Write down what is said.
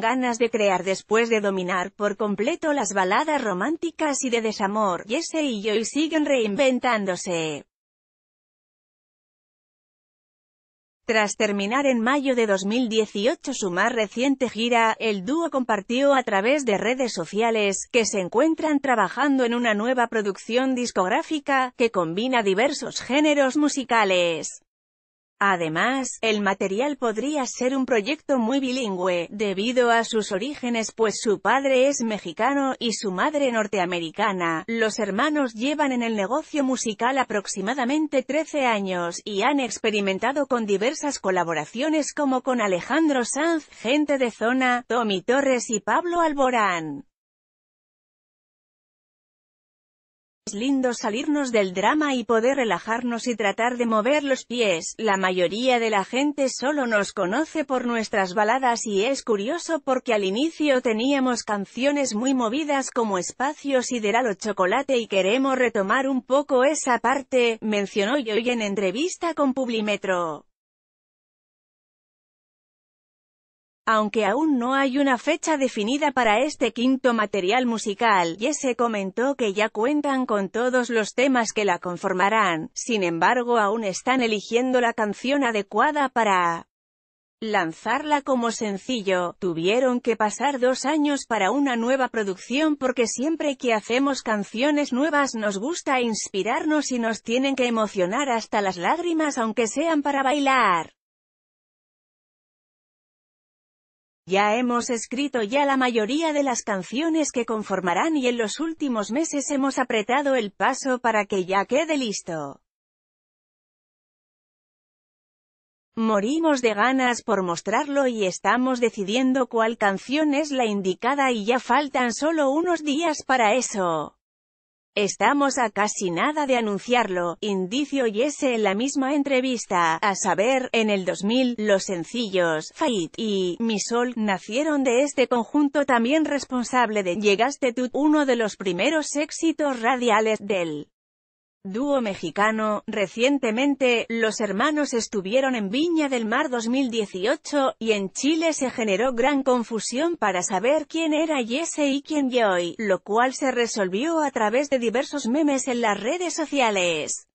ganas de crear después de dominar por completo las baladas románticas y de desamor, Jesse y Joy siguen reinventándose. Tras terminar en mayo de 2018 su más reciente gira, el dúo compartió a través de redes sociales, que se encuentran trabajando en una nueva producción discográfica, que combina diversos géneros musicales. Además, el material podría ser un proyecto muy bilingüe, debido a sus orígenes pues su padre es mexicano y su madre norteamericana. Los hermanos llevan en el negocio musical aproximadamente 13 años, y han experimentado con diversas colaboraciones como con Alejandro Sanz, Gente de Zona, Tommy Torres y Pablo Alborán. Es lindo salirnos del drama y poder relajarnos y tratar de mover los pies, la mayoría de la gente solo nos conoce por nuestras baladas y es curioso porque al inicio teníamos canciones muy movidas como Espacio Sideral o Chocolate y queremos retomar un poco esa parte, mencionó Joy en entrevista con Publimetro. Aunque aún no hay una fecha definida para este quinto material musical, y se comentó que ya cuentan con todos los temas que la conformarán, sin embargo aún están eligiendo la canción adecuada para lanzarla como sencillo, tuvieron que pasar dos años para una nueva producción porque siempre que hacemos canciones nuevas nos gusta inspirarnos y nos tienen que emocionar hasta las lágrimas aunque sean para bailar. Ya hemos escrito ya la mayoría de las canciones que conformarán y en los últimos meses hemos apretado el paso para que ya quede listo. Morimos de ganas por mostrarlo y estamos decidiendo cuál canción es la indicada y ya faltan solo unos días para eso. Estamos a casi nada de anunciarlo, indicio Yese en la misma entrevista, a saber, en el 2000, los sencillos, Fight y Mi Sol, nacieron de este conjunto también responsable de Llegaste tú, uno de los primeros éxitos radiales del Dúo mexicano, recientemente, los hermanos estuvieron en Viña del Mar 2018, y en Chile se generó gran confusión para saber quién era Jesse y quién Joy, lo cual se resolvió a través de diversos memes en las redes sociales.